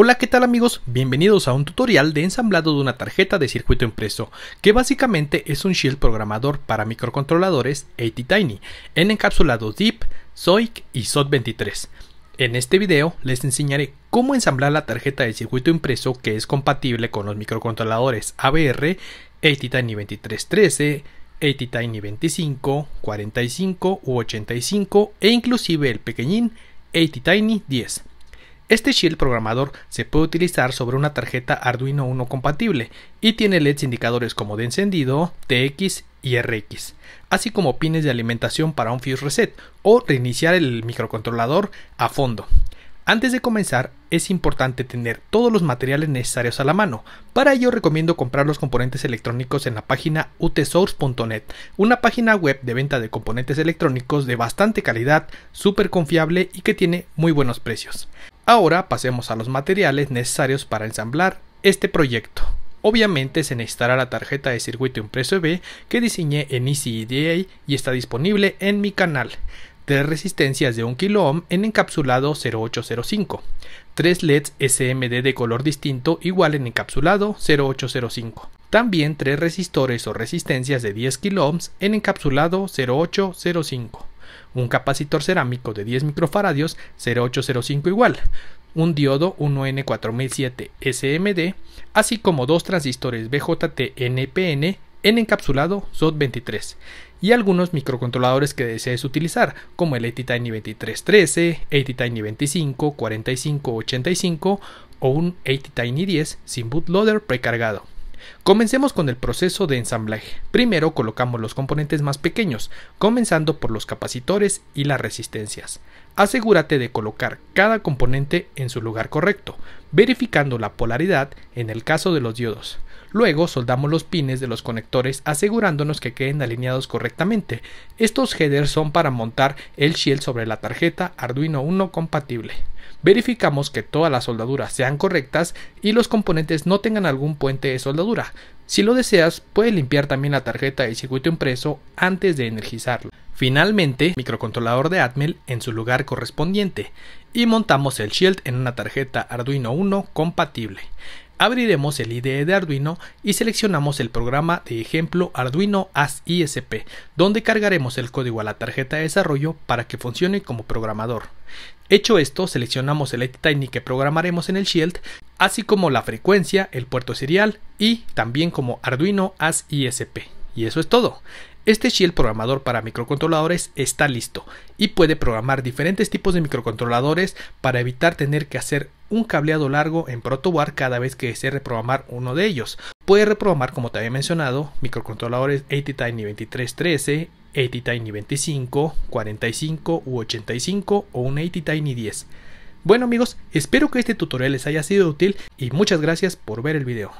Hola qué tal amigos, bienvenidos a un tutorial de ensamblado de una tarjeta de circuito impreso, que básicamente es un shield programador para microcontroladores ATtiny en encapsulado DIP, SOIC y SOT23. En este video les enseñaré cómo ensamblar la tarjeta de circuito impreso que es compatible con los microcontroladores ABR, ATtiny 2313, ATtiny 25, 45 u 85 e inclusive el pequeñín ATtiny 10. Este shield programador se puede utilizar sobre una tarjeta Arduino 1 compatible y tiene LEDs indicadores como de encendido, TX y RX, así como pines de alimentación para un fuse reset o reiniciar el microcontrolador a fondo. Antes de comenzar, es importante tener todos los materiales necesarios a la mano. Para ello recomiendo comprar los componentes electrónicos en la página utsource.net, una página web de venta de componentes electrónicos de bastante calidad, súper confiable y que tiene muy buenos precios. Ahora pasemos a los materiales necesarios para ensamblar este proyecto. Obviamente se necesitará la tarjeta de circuito impreso e B que diseñé en EasyEDA y está disponible en mi canal. Tres resistencias de 1 ohm en encapsulado 0805. Tres LEDs SMD de color distinto igual en encapsulado 0805. También tres resistores o resistencias de 10 ohms en encapsulado 0805 un capacitor cerámico de 10 microfaradios 0805 igual, un diodo 1N4007 SMD, así como dos transistores BJT-NPN en encapsulado SOT23 y algunos microcontroladores que desees utilizar, como el ATtiny 2313, ATtiny 25, 4585 o un ATtiny 10 sin bootloader precargado. Comencemos con el proceso de ensamblaje. Primero colocamos los componentes más pequeños, comenzando por los capacitores y las resistencias. Asegúrate de colocar cada componente en su lugar correcto, verificando la polaridad en el caso de los diodos. Luego soldamos los pines de los conectores asegurándonos que queden alineados correctamente. Estos headers son para montar el shield sobre la tarjeta Arduino 1 compatible. Verificamos que todas las soldaduras sean correctas y los componentes no tengan algún puente de soldadura. Si lo deseas, puedes limpiar también la tarjeta y circuito impreso antes de energizarlo. Finalmente, microcontrolador de Atmel en su lugar correspondiente y montamos el Shield en una tarjeta Arduino 1 compatible. Abriremos el IDE de Arduino y seleccionamos el programa de ejemplo Arduino AS ISP, donde cargaremos el código a la tarjeta de desarrollo para que funcione como programador. Hecho esto, seleccionamos el Tiny que programaremos en el Shield, así como la frecuencia, el puerto serial y también como Arduino AS ISP. Y eso es todo. Este Shield programador para microcontroladores está listo y puede programar diferentes tipos de microcontroladores para evitar tener que hacer un cableado largo en protoboard cada vez que desee reprogramar uno de ellos. Puede reprogramar, como te había mencionado, microcontroladores ATtiny 2313, ATtiny 25, 45 u 85 o un ATtiny 10. Bueno amigos, espero que este tutorial les haya sido útil y muchas gracias por ver el video.